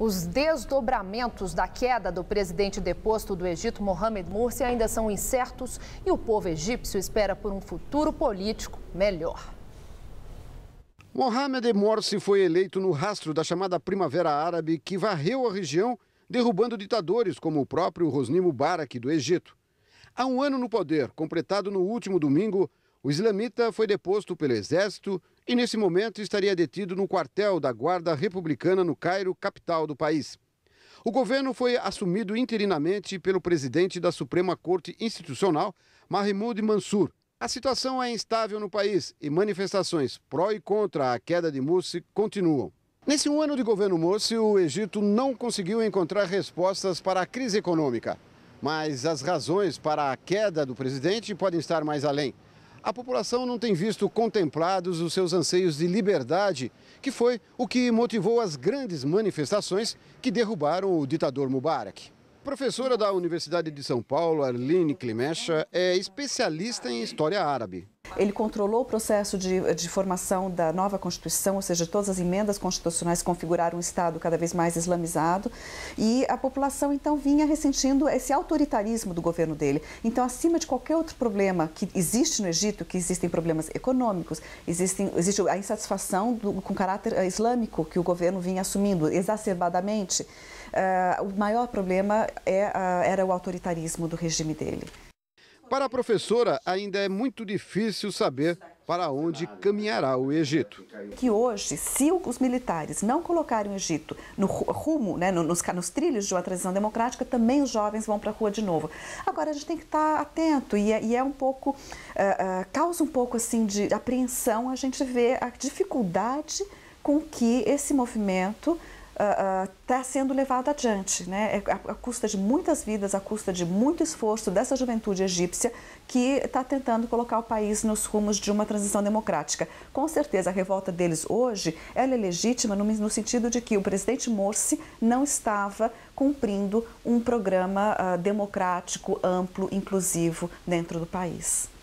Os desdobramentos da queda do presidente deposto do Egito, Mohamed Morsi, ainda são incertos e o povo egípcio espera por um futuro político melhor. Mohamed Morsi foi eleito no rastro da chamada Primavera Árabe, que varreu a região, derrubando ditadores como o próprio Rosni Mubarak do Egito. Há um ano no poder, completado no último domingo, o islamita foi deposto pelo exército e, nesse momento, estaria detido no quartel da Guarda Republicana no Cairo, capital do país. O governo foi assumido interinamente pelo presidente da Suprema Corte Institucional, Mahmoud Mansour. A situação é instável no país e manifestações pró e contra a queda de Morsi continuam. Nesse um ano de governo Morsi, o Egito não conseguiu encontrar respostas para a crise econômica. Mas as razões para a queda do presidente podem estar mais além a população não tem visto contemplados os seus anseios de liberdade, que foi o que motivou as grandes manifestações que derrubaram o ditador Mubarak. Professora da Universidade de São Paulo, Arlene Klimecha, é especialista em história árabe. Ele controlou o processo de, de formação da nova Constituição, ou seja, todas as emendas constitucionais configuraram um Estado cada vez mais islamizado. E a população, então, vinha ressentindo esse autoritarismo do governo dele. Então, acima de qualquer outro problema que existe no Egito, que existem problemas econômicos, existem, existe a insatisfação do, com caráter eh, islâmico que o governo vinha assumindo exacerbadamente, uh, o maior problema é, uh, era o autoritarismo do regime dele. Para a professora, ainda é muito difícil saber para onde caminhará o Egito. Que hoje, se os militares não colocarem o Egito no rumo, né, nos, nos trilhos de uma transição democrática, também os jovens vão para a rua de novo. Agora, a gente tem que estar tá atento e é, e é um pouco, uh, uh, causa um pouco assim de apreensão a gente ver a dificuldade com que esse movimento está uh, uh, sendo levada adiante, né? à, é, custa de muitas vidas, à custa de muito esforço dessa juventude egípcia que está tentando colocar o país nos rumos de uma transição democrática. Com certeza, a revolta deles hoje ela é legítima no, no sentido de que o presidente Morsi não estava cumprindo um programa uh, democrático, amplo, inclusivo dentro do país.